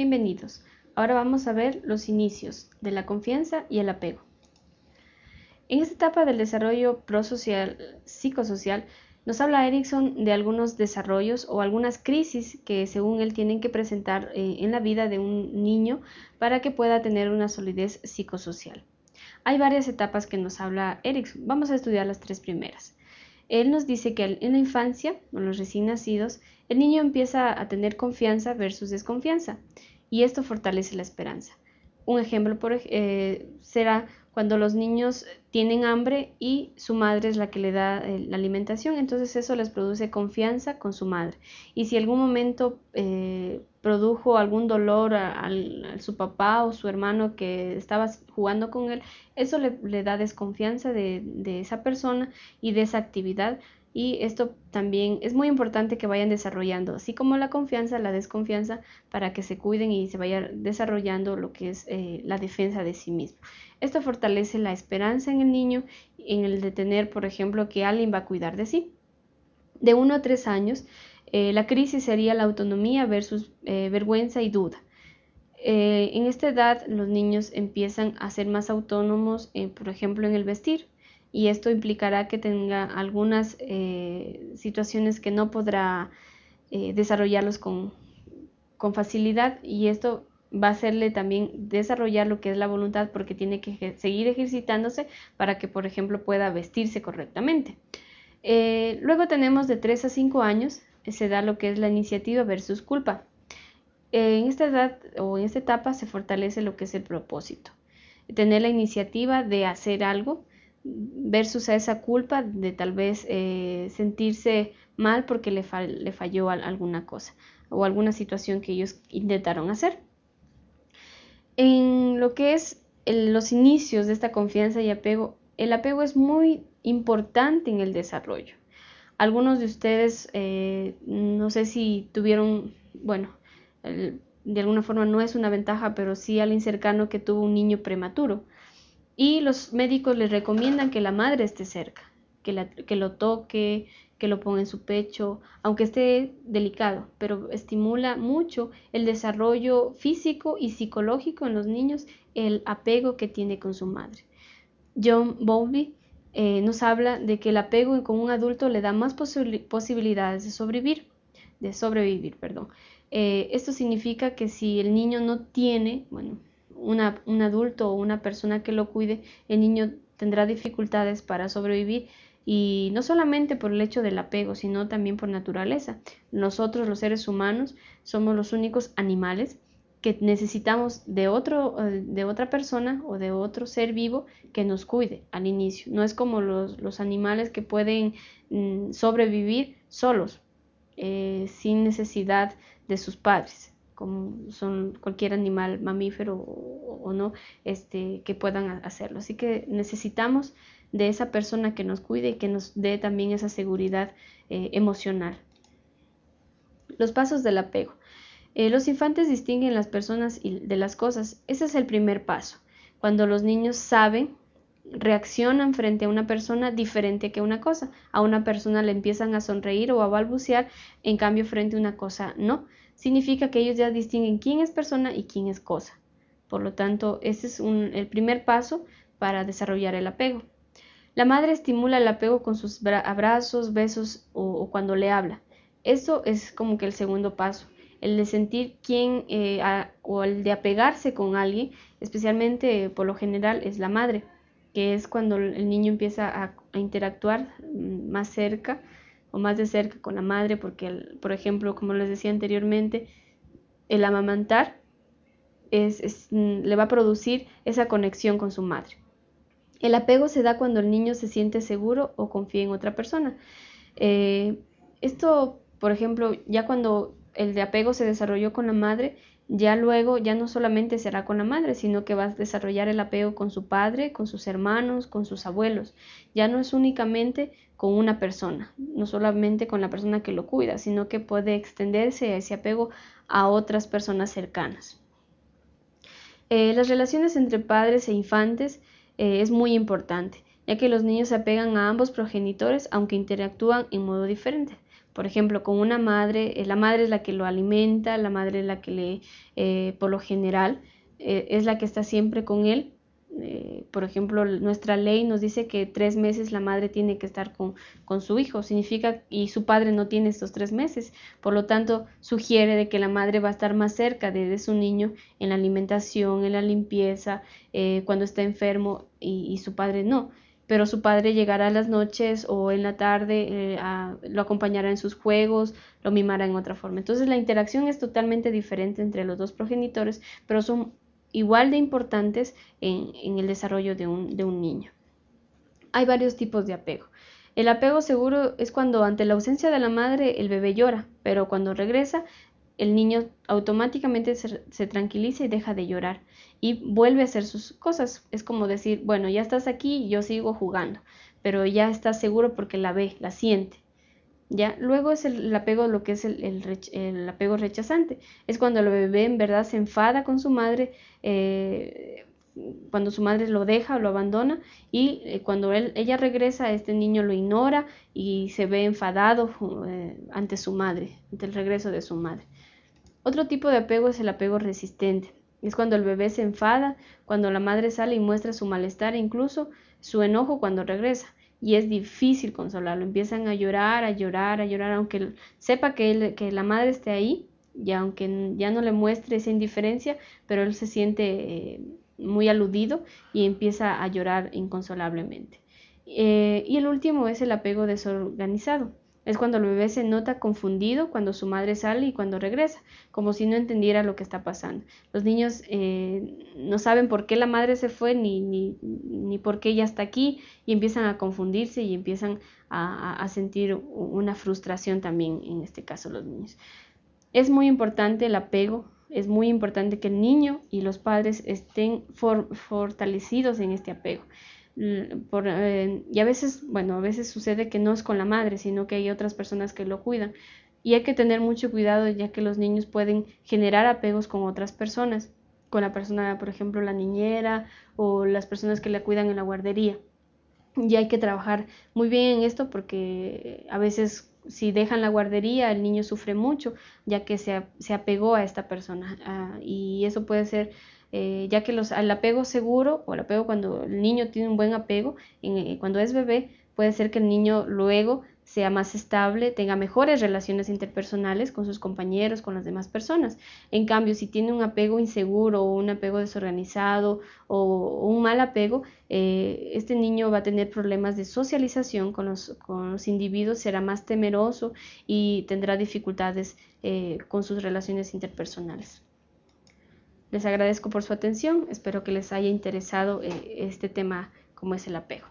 Bienvenidos. Ahora vamos a ver los inicios de la confianza y el apego. En esta etapa del desarrollo psicosocial, nos habla Erickson de algunos desarrollos o algunas crisis que según él tienen que presentar eh, en la vida de un niño para que pueda tener una solidez psicosocial. Hay varias etapas que nos habla Erickson. Vamos a estudiar las tres primeras. Él nos dice que en la infancia, o los recién nacidos, el niño empieza a tener confianza versus desconfianza, y esto fortalece la esperanza. Un ejemplo eh, será cuando los niños tienen hambre y su madre es la que le da eh, la alimentación, entonces eso les produce confianza con su madre. Y si algún momento eh, produjo algún dolor a, su papá o su hermano que estaba jugando con él, eso le, da desconfianza de, de esa persona y de esa actividad, y esto también es muy importante que vayan desarrollando, así como la confianza, la desconfianza, para que se cuiden y se vaya desarrollando lo que es eh, la defensa de sí mismo. Esto fortalece la esperanza en el niño, en el de tener, por ejemplo, que alguien va a cuidar de sí. De 1 a 3 años, eh, la crisis sería la autonomía versus eh, vergüenza y duda. en esta edad los niños empiezan a ser más autónomos, por ejemplo, en el vestir y esto implicará que tenga algunas eh, situaciones que no podrá eh, desarrollarlos con, con, facilidad y esto va a hacerle también desarrollar lo que es la voluntad porque tiene que seguir ejercitándose para que por ejemplo pueda vestirse correctamente. Eh, luego tenemos de 3 a 5 años se da lo que es la iniciativa versus culpa. En esta edad o en esta etapa se fortalece lo que es el propósito. Tener la iniciativa de hacer algo versus a esa culpa de tal vez eh, sentirse mal porque le, falló alguna cosa o alguna situación que ellos intentaron hacer. En lo que es los inicios de esta confianza y apego, el apego es muy importante en el desarrollo. Algunos de ustedes, eh, no sé si tuvieron, bueno, de alguna forma no es una ventaja, pero sí alguien cercano que tuvo un niño prematuro y los médicos les recomiendan que la madre esté cerca, que, la, que lo toque, que lo ponga en su pecho, aunque esté delicado, pero estimula mucho el desarrollo físico y psicológico en los niños, el apego que tiene con su madre. John Bowlby eh, nos habla de que el apego con un adulto le da más posibilidades de sobrevivir, de sobrevivir, perdón. Eh, esto significa que si el niño no tiene, bueno, un adulto o una persona que lo cuide, el niño tendrá dificultades para sobrevivir y no solamente por el hecho del apego, sino también por naturaleza. Nosotros los seres humanos somos los únicos animales que necesitamos de, otro, eh, de otra persona o de otro ser vivo que nos cuide al inicio. No es como los, animales que pueden mm, sobrevivir solos, eh, sin necesidad de sus padres como son cualquier animal mamífero o, no, este, que puedan hacerlo. Así que necesitamos de esa persona que nos cuide y que nos dé también esa seguridad eh, emocional. Los pasos del apego. Eh, los infantes distinguen las personas de las cosas. Ese es el primer paso. Cuando los niños saben, reaccionan frente a una persona diferente que una cosa. A una persona le empiezan a sonreír o a balbucear, en cambio frente a una cosa no significa que ellos ya distinguen quién es persona y quién es cosa. Por lo tanto, ese es el primer paso para desarrollar el apego. La madre estimula el apego con sus abrazos, besos o, cuando le habla. Eso es como que el segundo paso, el de sentir quién eh, o el de apegarse con alguien, especialmente eh, por lo general es la madre, que es cuando el niño empieza a interactuar mm, más cerca más de cerca con la madre, porque, por ejemplo, como les decía anteriormente, el amamantar es, mm, le va a producir esa conexión con su madre. El apego se da cuando el niño se siente seguro o confía en otra persona. Eh, esto, por ejemplo, ya cuando el de apego se desarrolló con la madre, ya luego ya no solamente será con la madre, sino que va a desarrollar el apego con su padre, con sus hermanos, con sus abuelos. Ya no es únicamente con una persona, no solamente con la persona que lo cuida, sino que puede extenderse ese apego a otras personas cercanas. Eh, las relaciones entre padres e infantes eh, es muy importante, ya que los niños se apegan a ambos progenitores aunque interactúan en modo diferente por ejemplo, con una madre, eh, la madre es la que lo alimenta, la madre es la que le, eh, por lo general, eh, es la que está siempre con él. por ejemplo, nuestra ley nos dice que tres meses la madre tiene que estar con, su hijo, significa, y su padre no tiene estos tres meses, por lo tanto, sugiere de que la madre va a estar más cerca de, su niño en la alimentación, en la limpieza, cuando está enfermo y su padre no pero su padre llegará a las noches o en la tarde, eh, lo acompañará en sus juegos, lo mimará en otra forma. Entonces la interacción es totalmente diferente entre los dos progenitores, pero son igual de importantes en, el desarrollo de un, de un niño. Hay varios tipos de apego. El apego seguro es cuando ante la ausencia de la madre el bebé llora, pero cuando regresa el niño automáticamente se, tranquiliza y deja de llorar y vuelve a hacer sus cosas. Es como decir, bueno, ya estás aquí, yo sigo jugando, pero ya está seguro porque la ve, la siente. ¿Ya? Luego es el, apego, lo que es el, el, apego rechazante. Es cuando el bebé en verdad se enfada con su madre, eh, cuando su madre lo deja o lo abandona y eh, cuando él, ella regresa, este niño lo ignora y se ve enfadado eh, ante su madre, ante el regreso de su madre. Otro tipo de apego es el apego resistente. Es cuando el bebé se enfada, cuando la madre sale y muestra su malestar e incluso su enojo cuando regresa. Y es difícil consolarlo. Empiezan a llorar, a llorar, a llorar, aunque sepa que, la madre esté ahí y aunque ya no le muestre esa indiferencia, pero él se siente eh, muy aludido y empieza a llorar inconsolablemente. Eh, y el último es el apego desorganizado. Es cuando el bebé se nota confundido cuando su madre sale y cuando regresa, como si no entendiera lo que está pasando. Los niños eh, no saben por qué la madre se fue ni, ni, por qué ella está aquí y empiezan a confundirse y empiezan a, sentir una frustración también, en este caso los niños. Es muy importante el apego es muy importante que el niño y los padres estén fortalecidos en este apego. Mm, eh, y a veces, bueno, a veces sucede que no es con la madre, sino que hay otras personas que lo cuidan. Y hay que tener mucho cuidado ya que los niños pueden generar apegos con otras personas, con la persona, por ejemplo, la niñera o las personas que la cuidan en la guardería. Y hay que trabajar muy bien en esto porque a veces si dejan la guardería el niño sufre mucho ya que se, se apegó a esta persona ah, y eso puede ser eh, ya que los, al apego seguro o el apego cuando el niño tiene un buen apego, eh, cuando es bebé, puede ser que el niño luego sea más estable, tenga mejores relaciones interpersonales con sus compañeros, con las demás personas. En cambio, si tiene un apego inseguro o un apego desorganizado o, un mal apego, eh, este niño va a tener problemas de socialización con los, con los individuos, será más temeroso y tendrá dificultades con sus relaciones interpersonales. Les agradezco por su atención, espero que les haya interesado eh, este tema como es el apego.